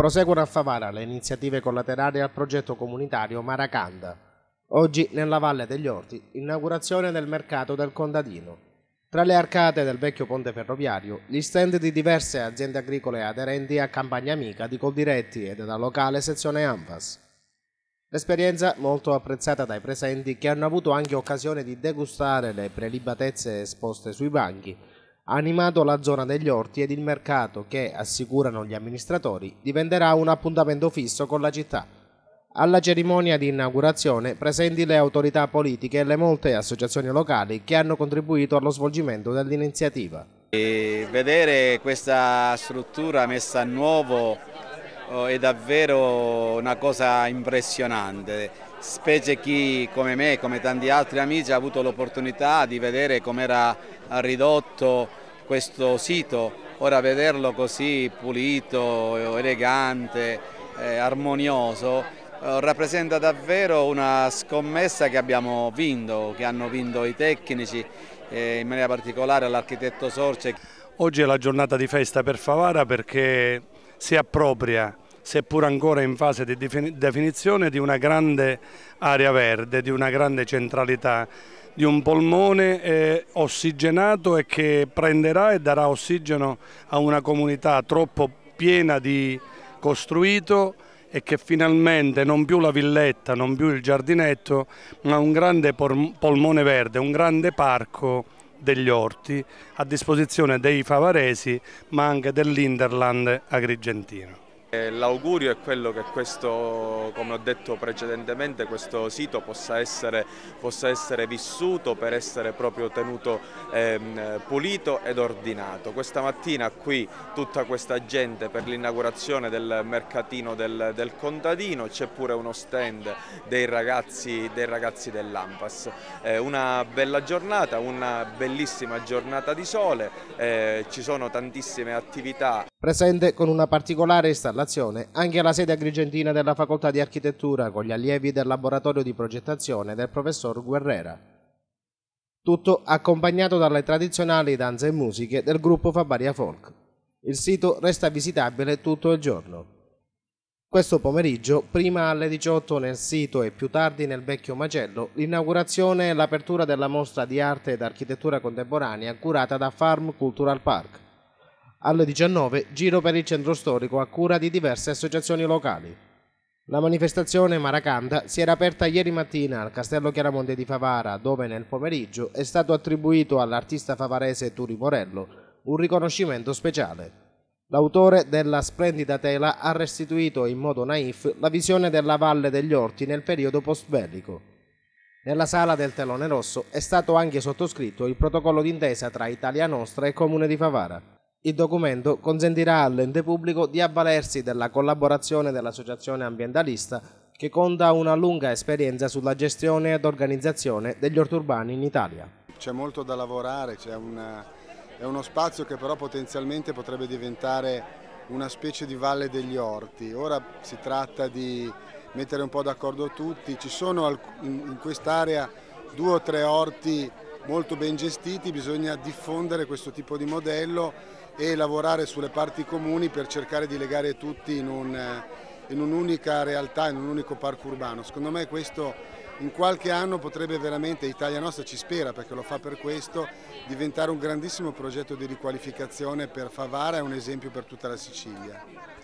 Proseguono a Favara le iniziative collaterali al progetto comunitario Maracanda. Oggi nella Valle degli Orti, inaugurazione del mercato del contadino. Tra le arcate del vecchio ponte ferroviario, gli stand di diverse aziende agricole aderenti a Campagna Amica di Coldiretti e della locale sezione Anvas. L'esperienza molto apprezzata dai presenti che hanno avuto anche occasione di degustare le prelibatezze esposte sui banchi, ha animato la zona degli orti ed il mercato che, assicurano gli amministratori, diventerà un appuntamento fisso con la città. Alla cerimonia di inaugurazione presenti le autorità politiche e le molte associazioni locali che hanno contribuito allo svolgimento dell'iniziativa. vedere questa struttura messa a nuovo oh, è davvero una cosa impressionante, specie chi come me, come tanti altri amici, ha avuto l'opportunità di vedere com'era ridotto questo sito, ora vederlo così pulito, elegante, eh, armonioso, eh, rappresenta davvero una scommessa che abbiamo vinto, che hanno vinto i tecnici, eh, in maniera particolare l'architetto Sorce. Oggi è la giornata di festa per Favara perché si appropria seppur ancora in fase di definizione, di una grande area verde, di una grande centralità di un polmone eh, ossigenato e che prenderà e darà ossigeno a una comunità troppo piena di costruito e che finalmente non più la villetta, non più il giardinetto, ma un grande polmone verde, un grande parco degli orti a disposizione dei favaresi ma anche dell'Interland agrigentino. Eh, l'augurio è quello che questo, come ho detto precedentemente, questo sito possa essere, possa essere vissuto per essere proprio tenuto ehm, pulito ed ordinato. Questa mattina qui tutta questa gente per l'inaugurazione del mercatino del, del contadino, c'è pure uno stand dei ragazzi, dei ragazzi dell'Ampas. Eh, una bella giornata, una bellissima giornata di sole, eh, ci sono tantissime attività. Presente con una particolare installazione installazione anche alla sede agrigentina della Facoltà di Architettura con gli allievi del laboratorio di progettazione del professor Guerrera. Tutto accompagnato dalle tradizionali danze e musiche del gruppo Fabaria Folk. Il sito resta visitabile tutto il giorno. Questo pomeriggio, prima alle 18 nel sito e più tardi nel vecchio macello, l'inaugurazione e l'apertura della mostra di arte ed architettura contemporanea curata da Farm Cultural Park. Alle 19 giro per il centro storico a cura di diverse associazioni locali. La manifestazione Maracanda si era aperta ieri mattina al Castello Chiaramonte di Favara, dove nel pomeriggio è stato attribuito all'artista favarese Turi Morello un riconoscimento speciale. L'autore della splendida tela ha restituito in modo naif la visione della Valle degli Orti nel periodo post-bellico. Nella sala del telone rosso è stato anche sottoscritto il protocollo d'intesa tra Italia Nostra e Comune di Favara. Il documento consentirà all'ente pubblico di avvalersi della collaborazione dell'associazione ambientalista che conta una lunga esperienza sulla gestione ed organizzazione degli orti urbani in Italia. C'è molto da lavorare, una, è uno spazio che però potenzialmente potrebbe diventare una specie di valle degli orti. Ora si tratta di mettere un po' d'accordo tutti, ci sono in quest'area due o tre orti molto ben gestiti, bisogna diffondere questo tipo di modello e lavorare sulle parti comuni per cercare di legare tutti eh, in, un'unica realtà, in un unico parco urbano. Secondo me questo in qualche anno potrebbe veramente, Italia Nostra ci spera perché lo fa per questo, diventare un grandissimo progetto di riqualificazione per Favara e un esempio per tutta la Sicilia.